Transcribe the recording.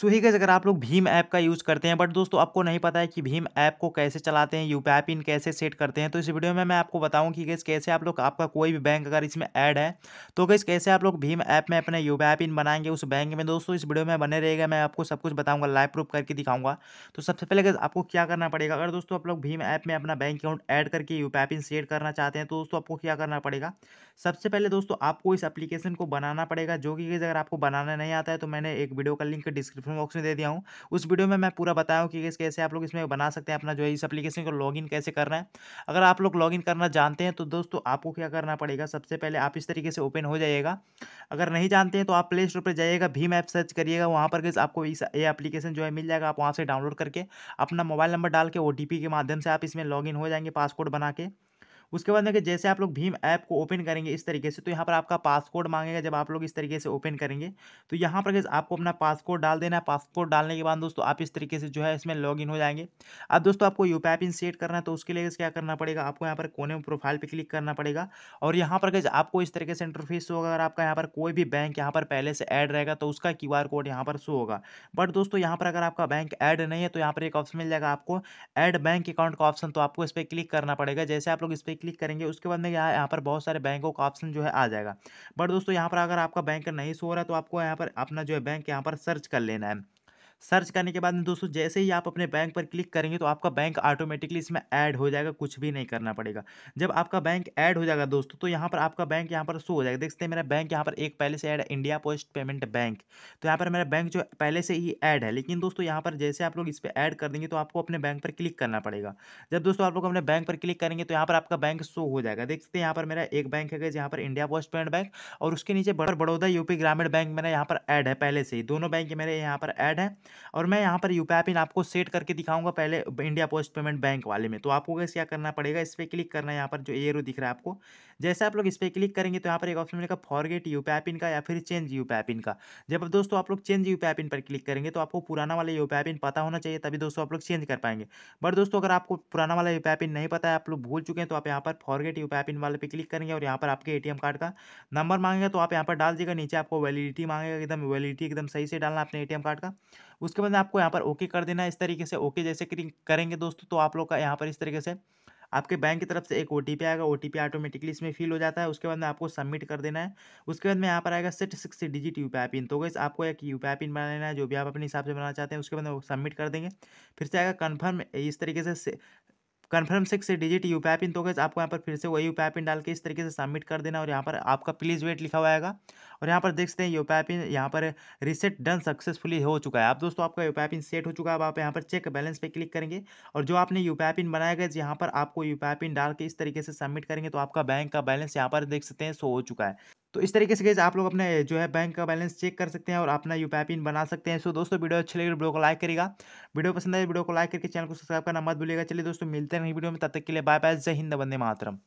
सो ही गज अगर आप लोग भीम ऐप का यूज़ करते हैं बट दोस्तों आपको नहीं पता है कि भीम ऐप को कैसे चलाते हैं यू पी पिन कैसे सेट करते हैं तो इस वीडियो में मैं आपको बताऊं कि गैस कैसे आप लोग आपका कोई भी बैंक अगर इसमें ऐड है तो गैस कैसे आप लोग भीम ऐप में अपने यू पिन बनाएंगे उस बैंक में दोस्तों इस वीडियो में बने रहेगा मैं आपको सब कुछ बताऊँगा लाइव प्रूफ करके दिखाऊंगा तो सबसे पहले गैस आपको क्या करना पड़ेगा अगर दोस्तों आप लोग भीम ऐप में अपना बैंक अकाउंट ऐड करके यू पिन सेट करना चाहते हैं तो दोस्तों आपको क्या करना पड़ेगा सबसे पहले दोस्तों आपको इस एप्लीकेशन को बनाना पड़ेगा जो कि अगर आपको बनाना नहीं आता है तो मैंने एक वीडियो का लिंक डिस्क्रिप्शन डिस्क्रिप्शन बॉक्स में दे दिया हूँ उस वीडियो में मैं पूरा बताया हूँ कि कैसे आप लोग इसमें बना सकते हैं अपना जो है इस अपलीकेशन को लॉग कैसे करना है अगर आप लोग लॉग करना जानते हैं तो दोस्तों आपको क्या करना पड़ेगा सबसे पहले आप इस तरीके से ओपन हो जाइएगा अगर नहीं जानते हैं तो आप प्ले स्टोर पर जाइएगा भीम ऐप सर्च करिएगा वहाँ पर आपको इस ये अपलीकेशन जो है मिल जाएगा आप वहाँ से डाउनलोड करके अपना मोबाइल नंबर डाल के ओ के माध्यम से आप इसमें लॉग हो जाएंगे पासवर्ड बना के उसके बाद देखिए जैसे आप लोग भीम ऐप को ओपन करेंगे इस तरीके से तो यहाँ पर आपका पासकोड मांगेगा जब आप लोग इस तरीके से ओपन करेंगे तो यहाँ पर आपको अपना पासकोड डाल देना है पासकोड डालने के बाद दोस्तों आप इस तरीके से जो है इसमें लॉग हो जाएंगे अब दोस्तों आपको यू पी पिन सेट करना है तो उसके लिए क्या करना पड़ेगा आपको यहाँ पर कोने में प्रोफाइल पर क्लिक करना पड़ेगा और यहाँ पर आपको इस तरीके से इंटरफेस होगा अगर आपका यहाँ पर कोई भी बैंक यहाँ पर पहले से ऐड रहेगा तो उसका क्यू कोड यहाँ पर शो होगा बट दोस्तों यहाँ पर अगर आपका बैंक ऐड नहीं है तो यहाँ पर एक ऑप्शन मिल जाएगा आपको एड बैंक अकाउंट का ऑप्शन तो आपको इस पर क्लिक करना पड़ेगा जैसे आप लोग इस पर क्लिक करेंगे उसके बाद में यहाँ यहाँ पर बहुत सारे बैंकों का ऑप्शन जो है आ जाएगा बट दोस्तों यहाँ पर अगर आपका बैंक नहीं सो रहा है तो आपको यहाँ पर अपना जो है बैंक यहाँ पर सर्च कर लेना है सर्च करने के बाद में दोस्तों जैसे ही आप अपने बैंक पर क्लिक करेंगे तो आपका बैंक ऑटोमेटिकली इसमें ऐड हो जाएगा कुछ भी नहीं करना पड़ेगा जब आपका बैंक ऐड हो जाएगा दोस्तों तो यहाँ पर आपका बैंक यहाँ पर शो हो जाएगा देख सकते हैं मेरा बैंक यहाँ पर एक पहले से ऐड है इंडिया पोस्ट पेमेंट बैंक तो यहाँ पर मेरा बैंक जो पहले से ही ऐड है लेकिन दोस्तों यहाँ पर जैसे आप लोग इस पर ऐड कर देंगे तो आपको अपने बैंक पर क्लिक करना पड़ेगा जब दोस्तों आप लोग अपने बैंक पर क्लिक करेंगे तो यहाँ पर आपका बैंक शो हो जाएगा देख सकते हैं यहाँ पर मेरा एक बैंक है यहाँ पर इंडिया पोस्ट पेमेंट बैंक और उसके नीचे बड़ौदा यूपी ग्रामीण बैंक मेरा यहाँ पर ऐड है पहले से ही दोनों बैंक मेरे यहाँ पर ऐड है और मैं यहाँ पर यू पिन आपको सेट करके दिखाऊंगा पहले इंडिया पोस्ट पेमेंट बैंक वाले में तो आपको कैसे क्या करना पड़ेगा इस पर क्लिक करना है यहाँ पर जो एरो दिख रहा है आपको जैसे आप लोग इस पर क्लिक करेंगे तो यहाँ पर एक ऑप्शन मिलेगा फॉरगेट यू पिन का या फिर चेंज यू पिन का जब दोस्तों आप लोग चेंज यू पिन पर क्लिक करेंगे तो आपको पुराना वाला यू पिन पता होना चाहिए तभी दोस्तों आप लोग चेंज कर पाएंगे बट दोस्तों अगर आपको पुराना वाला यू पिन नहीं पता है आप लोग भूल चुके हैं तो आप यहाँ पर फॉरगेट यू पिन वाले पर क्लिक करेंगे और यहाँ पर आपके ए कार्ड का नंबर मांगेगा तो आप यहाँ पर डाल दीजिएगा नीचे आपको वैलिडिटी मांगेगा एकदम वैलिडिटी एकदम सही से डालना अपने ए कार्ड का उसके बाद आपको यहाँ पर ओके कर देना है इस तरीके से ओके जैसे करेंगे दोस्तों तो आप लोग का यहाँ पर इस तरीके से आपके बैंक की तरफ से एक ओ आएगा ओ ऑटोमेटिकली इसमें फिल हो जाता है उसके बाद में आपको सबमिट कर देना है उसके बाद में यहाँ पर आएगा set six digit U PIN तो वैसे आपको एक यू पिन बना लेना है जो भी आप अपने हिसाब से बनाना चाहते हैं उसके बाद में सबमिट कर देंगे फिर से आएगा कन्फर्म इस तरीके से confirm six digit U P PIN तो गए आपको यहाँ पर फिर से वही यू पी आई पिन डाल के इस तरीके से सबमिट कर देना और यहाँ पर आपका प्लीज़ वेट लिखा हुआ आएगा और यहाँ पर देख सकते हैं यू पी आई पिन यहाँ पर रिसेट डन सक्सेसफुली हो चुका है आप दोस्तों आपका U P I PIN set हो चुका है अब आप यहाँ पर चेक बैलेंस पे क्लिक करेंगे और जो आपने यू पी आई पिन बनाया गया यहाँ पर आपको यू पी आई पिन डाल के इस तरीके से सबमिट करेंगे तो आपका बैंक का बैलेंस यहाँ पर देख सकते हैं शो हो चुका है तो इस तरीके से गैस आप लोग अपने जो है बैंक का बैलेंस चेक कर सकते हैं और अपना यू पिन बना सकते हैं सो दोस्तों वीडियो अच्छी लगे वीडियो तो को लाइक करेगा वीडियो पसंद आए वीडियो तो को लाइक करके चैनल को सब्सक्राइब करना मत भूलिएगा चलिए दोस्तों मिलते हैं नहीं वीडियो में तब तक के लिए बाय बाय जय हिंद बंदे मातरम